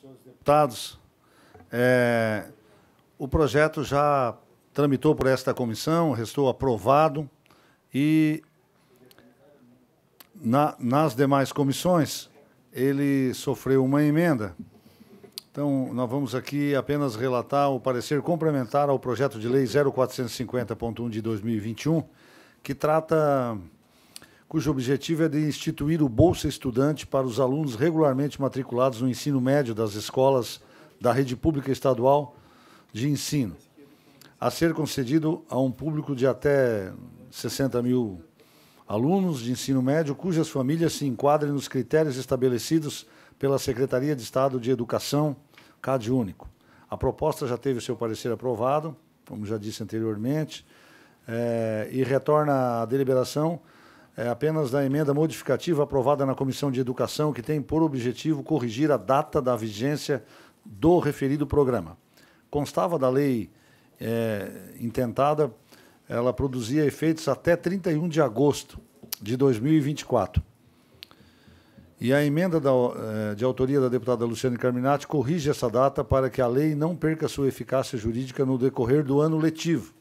senhores deputados. É, o projeto já tramitou por esta comissão, restou aprovado e na, nas demais comissões ele sofreu uma emenda. Então, nós vamos aqui apenas relatar o parecer complementar ao projeto de lei 0450.1 de 2021, que trata cujo objetivo é de instituir o Bolsa Estudante para os alunos regularmente matriculados no ensino médio das escolas da rede pública estadual de ensino, a ser concedido a um público de até 60 mil alunos de ensino médio cujas famílias se enquadrem nos critérios estabelecidos pela Secretaria de Estado de Educação, CAD Único. A proposta já teve o seu parecer aprovado, como já disse anteriormente, é, e retorna à deliberação é apenas da emenda modificativa aprovada na Comissão de Educação, que tem por objetivo corrigir a data da vigência do referido programa. Constava da lei é, intentada, ela produzia efeitos até 31 de agosto de 2024. E a emenda da, é, de autoria da deputada Luciane Carminati corrige essa data para que a lei não perca sua eficácia jurídica no decorrer do ano letivo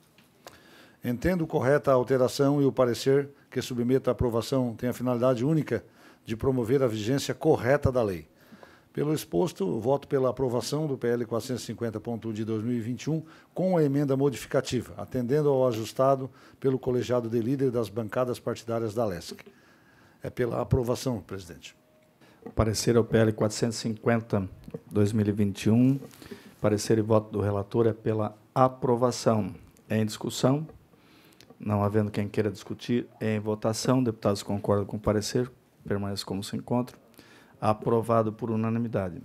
Entendo correta a alteração e o parecer que submeto à aprovação tem a finalidade única de promover a vigência correta da lei. Pelo exposto, voto pela aprovação do PL 450.1 de 2021 com a emenda modificativa, atendendo ao ajustado pelo colegiado de líder das bancadas partidárias da LESC. É pela aprovação, presidente. Parecer ao PL 450/2021. Parecer e voto do relator é pela aprovação. Em discussão? Não havendo quem queira discutir, é em votação. Deputados concordam com o parecer. Permanece como se encontra. Aprovado por unanimidade.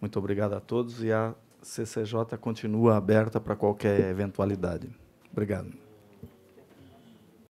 Muito obrigado a todos e a CCJ continua aberta para qualquer eventualidade. Obrigado.